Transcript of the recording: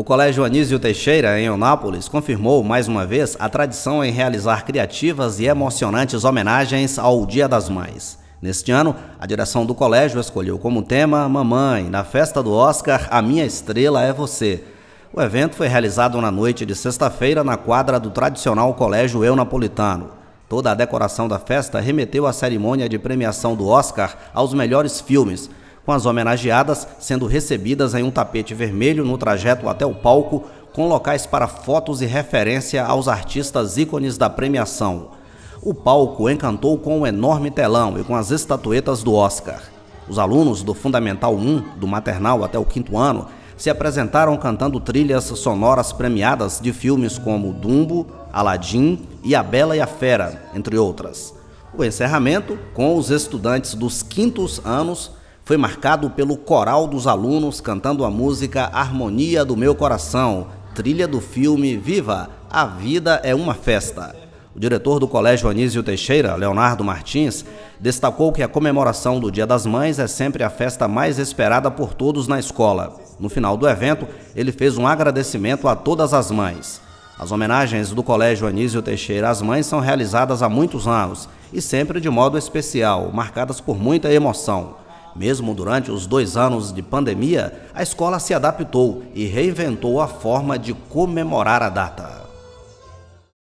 O Colégio Anísio Teixeira, em Eunápolis, confirmou mais uma vez a tradição em realizar criativas e emocionantes homenagens ao Dia das Mães. Neste ano, a direção do colégio escolheu como tema Mamãe, na festa do Oscar, a minha estrela é você. O evento foi realizado na noite de sexta-feira na quadra do tradicional Colégio Eunapolitano. Toda a decoração da festa remeteu à cerimônia de premiação do Oscar aos melhores filmes, com as homenageadas sendo recebidas em um tapete vermelho no trajeto até o palco, com locais para fotos e referência aos artistas ícones da premiação. O palco encantou com um enorme telão e com as estatuetas do Oscar. Os alunos do Fundamental 1, do maternal até o quinto ano, se apresentaram cantando trilhas sonoras premiadas de filmes como Dumbo, Aladdin e A Bela e a Fera, entre outras. O encerramento, com os estudantes dos quintos anos, foi marcado pelo coral dos alunos cantando a música Harmonia do Meu Coração, trilha do filme Viva, a Vida é uma Festa. O diretor do Colégio Anísio Teixeira, Leonardo Martins, destacou que a comemoração do Dia das Mães é sempre a festa mais esperada por todos na escola. No final do evento, ele fez um agradecimento a todas as mães. As homenagens do Colégio Anísio Teixeira às mães são realizadas há muitos anos e sempre de modo especial, marcadas por muita emoção. Mesmo durante os dois anos de pandemia, a escola se adaptou e reinventou a forma de comemorar a data.